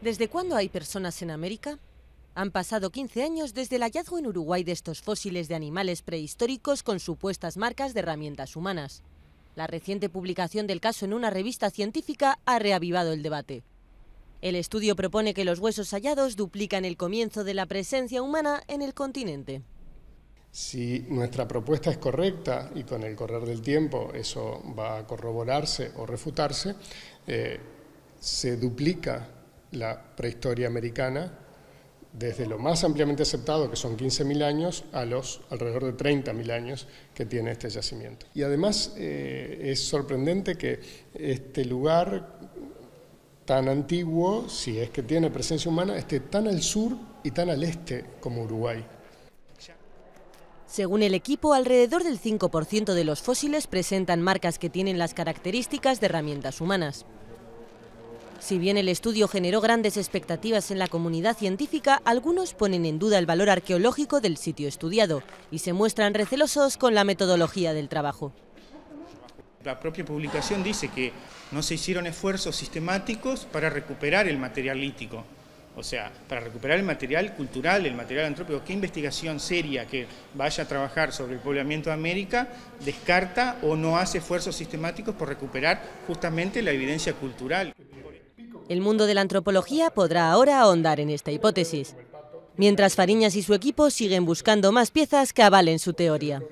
¿Desde cuándo hay personas en América? Han pasado 15 años desde el hallazgo en Uruguay de estos fósiles de animales prehistóricos con supuestas marcas de herramientas humanas. La reciente publicación del caso en una revista científica ha reavivado el debate. El estudio propone que los huesos hallados duplican el comienzo de la presencia humana en el continente. Si nuestra propuesta es correcta y con el correr del tiempo eso va a corroborarse o refutarse, eh, se duplica la prehistoria americana, desde lo más ampliamente aceptado, que son 15.000 años, a los alrededor de 30.000 años que tiene este yacimiento. Y además eh, es sorprendente que este lugar tan antiguo, si es que tiene presencia humana, esté tan al sur y tan al este como Uruguay. Según el equipo, alrededor del 5% de los fósiles presentan marcas que tienen las características de herramientas humanas. Si bien el estudio generó grandes expectativas en la comunidad científica, algunos ponen en duda el valor arqueológico del sitio estudiado y se muestran recelosos con la metodología del trabajo. La propia publicación dice que no se hicieron esfuerzos sistemáticos para recuperar el material lítico, o sea, para recuperar el material cultural, el material antrópico. ¿Qué investigación seria que vaya a trabajar sobre el poblamiento de América descarta o no hace esfuerzos sistemáticos por recuperar justamente la evidencia cultural? El mundo de la antropología podrá ahora ahondar en esta hipótesis, mientras Fariñas y su equipo siguen buscando más piezas que avalen su teoría.